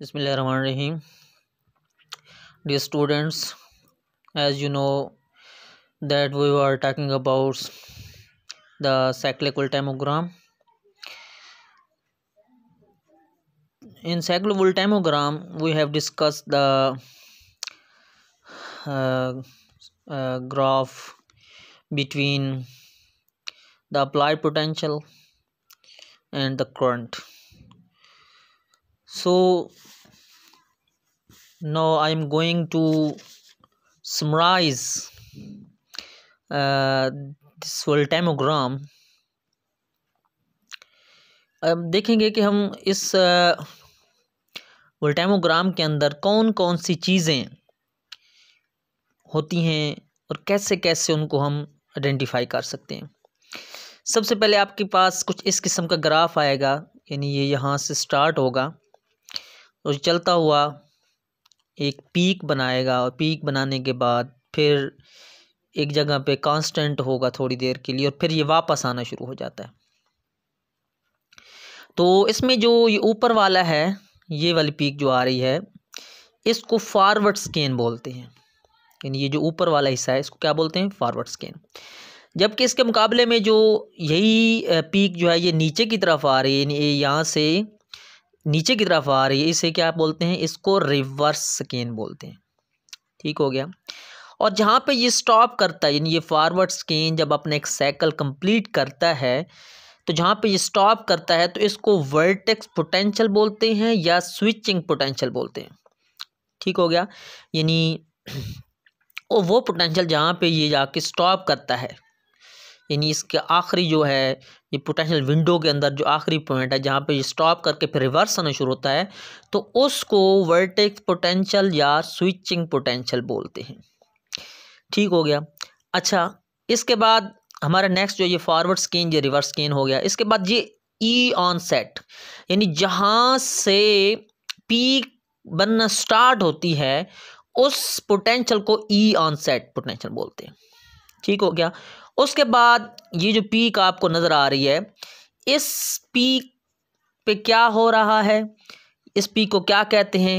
Bismillahirrahmanirrahim. Dear students, as you know that we were talking about the cyclical In cyclical we have discussed the uh, uh, graph between the applied potential and the current so now am going to summarize uh, this voltamogram अब देखेंगे कि हम इस वोल्टामोग्राम uh, के अंदर कौन कौन सी चीज़ें होती हैं और कैसे कैसे उनको हम आइडेंटिफाई कर सकते हैं सबसे पहले आपके पास कुछ इस किस्म का ग्राफ आएगा यानी ये यहाँ से स्टार्ट होगा और तो चलता हुआ एक पीक बनाएगा और पीक बनाने के बाद फिर एक जगह पे कांस्टेंट होगा थोड़ी देर के लिए और फिर ये वापस आना शुरू हो जाता है तो इसमें जो ये ऊपर वाला है ये वाली पीक जो आ रही है इसको फॉरवर्ड स्कैन बोलते हैं यानी ये जो ऊपर वाला हिस्सा है इसको क्या बोलते हैं फॉरवर्ड स्कैन जबकि इसके मुकाबले में जो यही पीक जो है ये नीचे की तरफ आ रही है यानी यहाँ से नीचे की तरफ आ रही है इसे क्या बोलते हैं इसको रिवर्स स्कैन बोलते हैं ठीक हो गया और जहाँ पे ये स्टॉप करता है यानी ये फॉरवर्ड स्कैन जब अपना एक साइकिल कंप्लीट करता है तो जहाँ पे ये स्टॉप करता है तो इसको वर्टेक्स पोटेंशियल बोलते हैं या स्विचिंग पोटेंशियल बोलते हैं ठीक हो गया यानी वो वो पोटेंशियल जहाँ पे ये जाके स्टॉप करता है यानी इसके आखिरी जो है ये पोटेंशियल विंडो के अंदर जो आखिरी पॉइंट है जहाँ पे स्टॉप करके फिर रिवर्स आना शुरू होता है तो उसको वर्टेक्स पोटेंशियल या स्विचिंग पोटेंशियल बोलते हैं ठीक हो गया अच्छा इसके बाद हमारा नेक्स्ट जो ये फॉरवर्ड स्केन ये रिवर्स स्केन हो गया इसके बाद ये ई ऑन सेट यानी जहाँ से पीक बनना स्टार्ट होती है उस पोटेंशियल को ई ऑन सेट पोटेंशियल बोलते हैं ठीक हो गया उसके बाद ये जो पीक आपको नज़र आ रही है इस पीक पे क्या हो रहा है इस पीक को क्या कहते हैं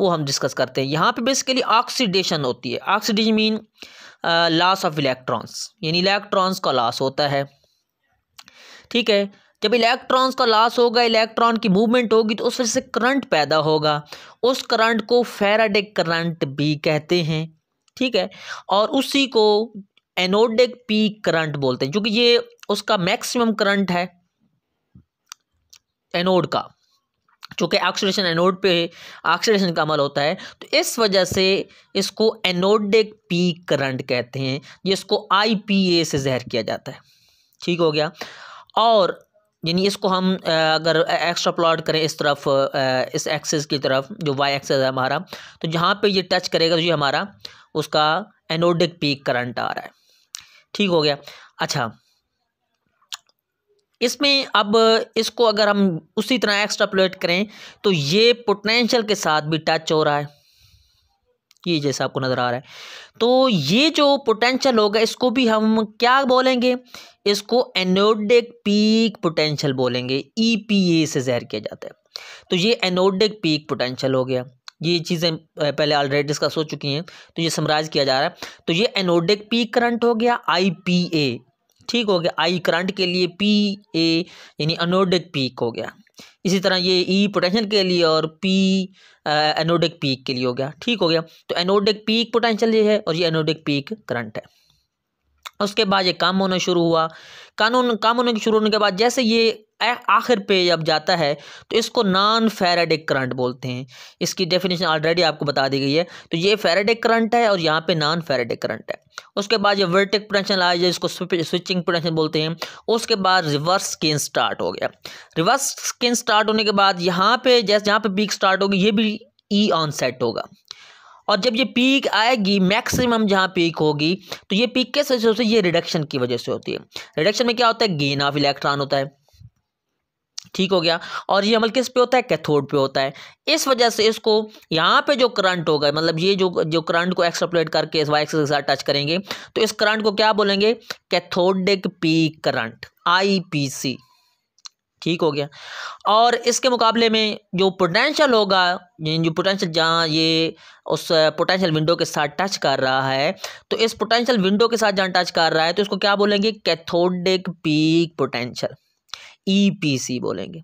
वो हम डिस्कस करते हैं यहाँ पे बेसिकली ऑक्सीडेशन होती है oxidation mean loss of electrons यानी इलेक्ट्रॉन्स का लॉस होता है ठीक है जब इलेक्ट्रॉन्स का लॉस होगा इलेक्ट्रॉन की मूवमेंट होगी तो उस वजह से करंट पैदा होगा उस करंट को फेराडे करंट भी कहते हैं ठीक है और उसी को एनोडिक पीक करंट बोलते हैं क्योंकि ये उसका मैक्सिमम करंट है एनोड का चूंकि ऑक्सीडेशन एनोड पे ऑक्सीडेशन का अमल होता है तो इस वजह से इसको एनोडिक पीक करंट कहते हैं जिसको आईपीए से जहर किया जाता है ठीक हो गया और यानी इसको हम अगर एक्स्ट्रा प्लॉट करें इस तरफ इस एक्सेस की तरफ जो वाई एक्सेस है हमारा तो जहाँ पे ये टच करेगा तो ये हमारा उसका एनोडिक पीक करंट आ रहा है ठीक हो गया अच्छा इसमें अब इसको अगर हम उसी तरह प्लेट करें तो ये पोटेंशियल के साथ भी टच हो रहा है ये जैसा आपको नज़र आ रहा है तो ये जो पोटेंशियल होगा इसको भी हम क्या बोलेंगे इसको एनोडिक पीक पोटेंशियल बोलेंगे ई पी ए से जहर किया जाता है तो ये एनोडिक पीक पोटेंशियल हो गया ये चीज़ें पहले ऑलरेडी डिस्कस हो चुकी हैं तो ये समराइज किया जा रहा है तो ये एनोडिक पी करंट हो गया आई पी ए ठीक हो गया आई करंट के लिए पी ए यानी एनोडिक पीक हो गया इसी तरह ये ई e पोटेंशियल के लिए और पी एनोडिक पीक के लिए हो गया ठीक हो गया तो एनोडिक पीक पोटेंशियल ये है और ये एनोडिक पीक करंट है उसके बाद ये काम होना शुरू हुआ कानून काम होने के शुरू होने के बाद जैसे ये आखिर पे जब जाता है तो इसको नॉन फेराडिक करंट बोलते हैं इसकी डेफिनेशन ऑलरेडी आपको बता दी गई है तो ये फेराडिक करंट है और यहाँ पे नॉन फेराडिक करंट है उसके बाद ये वर्टिक पोटेंशियल आया जिसको स्विचिंग पोटेंशियल बोलते हैं उसके बाद रिवर्स स्किन स्टार्ट हो गया रिवर्स स्किन स्टार्ट होने के बाद यहाँ पे जैसे जहाँ पे बीक स्टार्ट होगी ये भी ई ऑन सेट होगा और जब ये पीक आएगी मैक्सिमम जहाँ पीक होगी तो ये पीक कैसे वजह से ये रिडक्शन की वजह से होती है रिडक्शन में क्या होता है गेन ऑफ इलेक्ट्रॉन होता है ठीक हो गया और ये अमल किस पे होता है कैथोड पे होता है इस वजह से इसको यहाँ पे जो करंट होगा मतलब ये जो जो करंट को एक्सप्लोइट करके इस वाई के साथ टच करेंगे तो इस करंट को क्या बोलेंगे कैथोडिक पीक करंट आईपीसी ठीक हो गया और इसके मुकाबले में जो पोटेंशियल होगा जो पोटेंशियल जहाँ ये उस पोटेंशियल विंडो के साथ टच कर रहा है तो इस पोटेंशियल विंडो के साथ जहाँ टच कर रहा है तो इसको क्या बोलेंगे cathodic peak potential EPC e बोलेंगे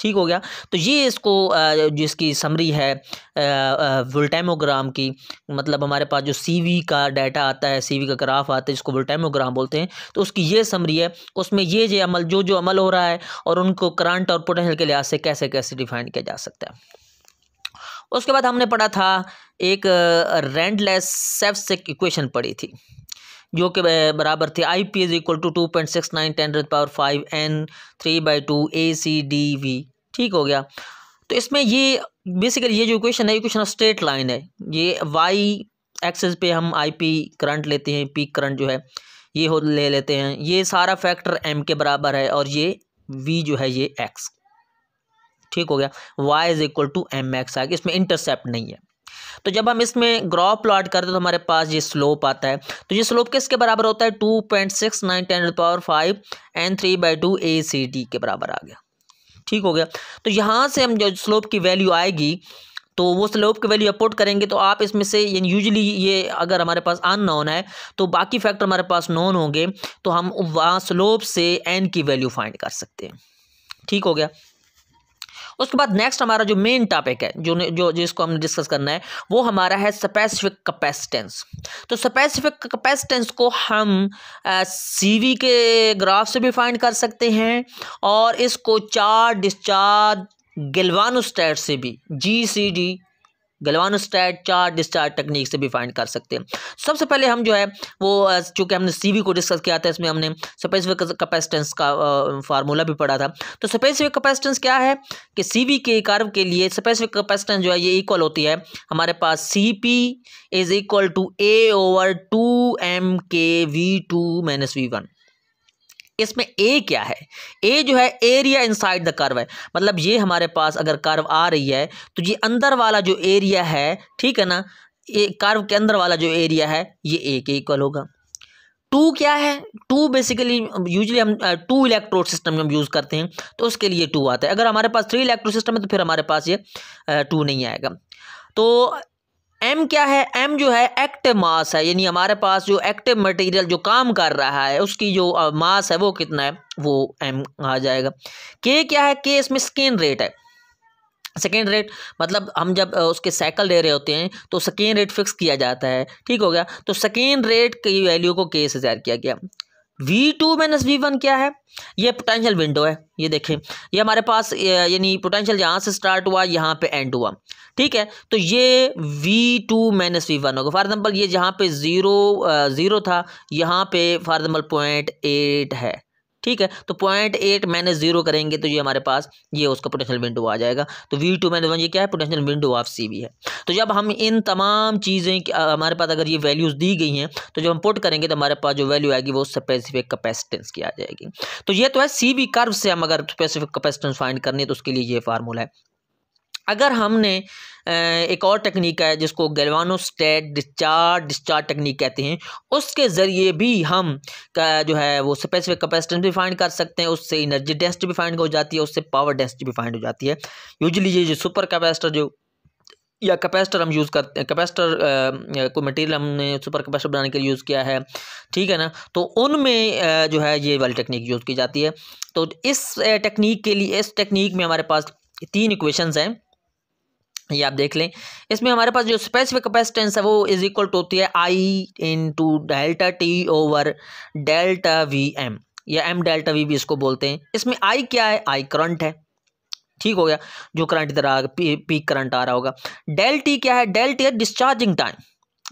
ठीक हो गया तो ये इसको जिसकी समरी है वोल्टेमोग्राम की मतलब हमारे पास जो सीवी का डाटा आता है सीवी का ग्राफ आता है जिसको वोल्टेमोग्राम बोलते हैं तो उसकी ये समरी है उसमें ये जो अमल जो जो अमल हो रहा है और उनको करंट और पोटेंशियल के लिहाज से कैसे कैसे डिफाइन किया जा सकता है उसके बाद हमने पढ़ा था एक रेंडलेस सेफ्सिक इक्वेशन पढ़ी थी जो कि बराबर थे I P is equal to two point six nine ten raised power five N three by two A C D V ठीक हो गया तो इसमें ये बेसिकली ये जो इक्वेशन है इक्वेशन ऑफ स्ट्रेट लाइन है ये वाई एक्सेस पे हम आई पी करंट लेते हैं पीक करंट जो है ये हो ले लेते हैं ये सारा फैक्टर एम के बराबर है और ये वी जो है ये एक्स ठीक हो गया Y is equal to M X आ गया इसमें इंटरसेप्ट नहीं है तो जब हम इसमें ग्रॉप प्लॉट करते हैं तो हमारे पास ये स्लोप आता है तो ये स्लोप किसके बराबर होता है two point six nine ten power five N three by two A C D के बराबर आ गया ठीक हो गया तो यहाँ से हम जो स्लोप की वैल्यू आएगी तो वो स्लोप की वैल्यू अपोर्ट करेंगे तो आप इसमें से यूजली ये अगर हमारे पास अननोन है तो बाकी फैक्टर हमारे पास नॉन होंगे तो हम वहाँ स्लोप से एन की वैल्यू फाइंड कर सकते हैं ठीक हो गया उसके बाद नेक्स्ट हमारा जो मेन टॉपिक है जो जो जिसको हमने डिस्कस करना है वो हमारा है स्पेसिफिक कैपेसिटेंस तो स्पेसिफिक कैपेसिटेंस को हम सीवी के ग्राफ से भी फाइंड कर सकते हैं और इसको चार डिस्चार्ज गिलवान स्टेट से भी G C D galvanostat charge discharge technique से भी फाइंड कर सकते हैं सबसे पहले हम जो है वो चूंकि हमने सी को डिस्कस किया था इसमें हमने स्पेसिफिक कैपेसिटेंस का फार्मूला भी पढ़ा था तो स्पेसिफिक कैपेसिटेंस क्या है कि सी के कर्व के लिए स्पेसिफिक कैपेसिटेंस जो है ये इक्वल होती है हमारे पास C P is equal to A over two M K V two minus V one इसमें ए क्या है ए जो है एरिया इनसाइड द कर्व है मतलब ये हमारे पास अगर कर्व आ रही है तो ये अंदर वाला जो एरिया है ठीक है ना ये कर्व के अंदर वाला जो एरिया है ये ए के इक्वल होगा टू क्या है टू बेसिकली यूजली हम टू इलेक्ट्रोड सिस्टम हम यूज़ करते हैं तो उसके लिए टू आता है अगर हमारे पास थ्री इलेक्ट्रोड सिस्टम है तो फिर हमारे पास ये टू नहीं आएगा तो एम क्या है एम जो है एक्टिव मास है यानी हमारे पास जो एक्टिव मटेरियल जो काम कर रहा है उसकी जो मास है वो कितना है वो एम आ जाएगा के क्या है के इसमें स्केन रेट है सेकेंड रेट मतलब हम जब उसके साइकिल दे रहे होते हैं तो सेकेंड रेट फिक्स किया जाता है ठीक हो गया तो सेकेंड रेट की वैल्यू को के से तैयार किया गया V two minus V one क्या है ये पोटेंशियल विंडो है ये देखें ये हमारे पास यानी पोटेंशियल यहाँ से स्टार्ट हुआ यहाँ पे एंड हुआ ठीक है तो ये V two minus V one होगा फॉर एग्जाम्पल ये जहाँ पे ज़ीरो ज़ीरो था यहाँ पे फॉर एग्जाम्पल पॉइंट एट है ठीक है तो पॉइंट एट माइनस जीरो करेंगे तो ये हमारे पास ये उसका पोटेंशियल विंडो आ जाएगा तो वी टू माइनस वन ये क्या है पोटेंशियल विंडो ऑफ सी भी है तो जब हम इन तमाम चीज़ें हमारे पास अगर ये वैल्यूज़ दी गई हैं तो जब हम पुट करेंगे तो हमारे पास जो वैल्यू आएगी वो स्पेसिफिक कैपेसिटेंस की आ जाएगी तो ये तो है सी बी कर्व से हम अगर स्पेसिफिक कैपेसिटेंस फाइंड करनी है तो उसके लिए ये फार्मूला है अगर हमने एक और टेक्निक है जिसको स्टेट डिस्चार्ज डिस्चार्ज टेक्निक कहते हैं उसके ज़रिए भी हम जो है वो स्पेसिफिक कैपेसिटेंस भी फाइंड कर सकते हैं उससे एनर्जी डेंसिटी भी फाइंड हो जाती है उससे पावर डेंसिटी भी फाइंड हो जाती है यूजली ये जो सुपर कैपेसिटर जो या कैपेसिटर हम यूज़ करते हैं कैपेसिटर को मटेरियल हमने सुपर कैपेसिटर बनाने के लिए यूज़ किया है ठीक है ना तो उनमें जो है ये वाली टेक्निक यूज़ की जाती है तो इस टेक्निक के लिए इस टेक्निक में हमारे पास तीन इक्वेशंस हैं ये आप देख लें इसमें हमारे पास जो स्पेसिफिक कैपेसिटेंस है वो इज इक्वल टू होती है I into delta T over delta V M या एम डेल्टा वी भी इसको बोलते हैं इसमें आई क्या है आई करंट है ठीक हो गया जो करंट इधर आ पीक करंट आ रहा होगा डेल टी क्या है डेल टी है डिस्चार्जिंग टाइम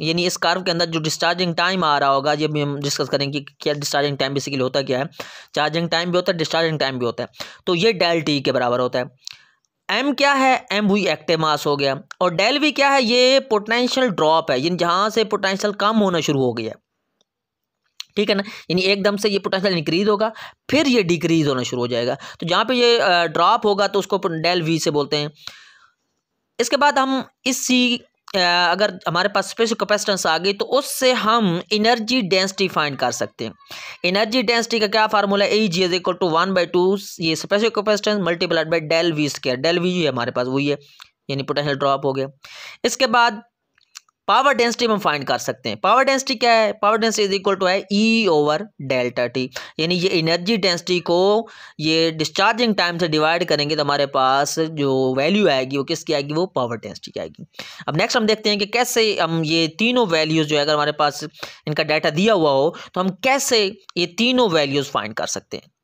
यानी इस कार्व के अंदर जो डिस्चार्जिंग टाइम आ रहा होगा ये भी हम डिस्कस करेंगे कि क्या डिस्चार्जिंग टाइम बेसिकली होता क्या है चार्जिंग टाइम भी होता है डिस्चार्जिंग टाइम भी होता है तो ये डेल टी के बराबर होता है एम क्या है एम वी मास हो गया और डेल वी क्या है ये पोटेंशियल ड्रॉप है यानी जहाँ से पोटेंशियल कम होना शुरू हो गया ठीक है ना यानी एकदम से ये पोटेंशियल इंक्रीज होगा फिर ये डिक्रीज होना शुरू हो जाएगा तो जहाँ पे ये ड्रॉप होगा तो उसको डेल वी से बोलते हैं इसके बाद हम इस सी अगर हमारे पास स्पेशल कैपेसिटेंस आ गई तो उससे हम एनर्जी डेंसिटी फाइंड कर सकते हैं एनर्जी डेंसिटी का क्या formula A G is equal to one by two ये special capacitance multiplied by del V square del V है हमारे पास वही है यानी पोटेंशियल ड्रॉप हो गया इसके बाद पावर डेंसिटी हम फाइंड कर सकते हैं पावर डेंसिटी क्या है power density is equal to है E e over delta T यानी ये एनर्जी डेंसिटी को ये डिस्चार्जिंग टाइम से डिवाइड करेंगे तो हमारे पास जो वैल्यू आएगी वो किसकी आएगी वो पावर डेंसिटी की आएगी अब नेक्स्ट हम देखते हैं कि कैसे हम ये तीनों वैल्यूज़ जो है अगर हमारे पास इनका डाटा दिया हुआ हो तो हम कैसे ये तीनों वैल्यूज़ फाइंड कर सकते हैं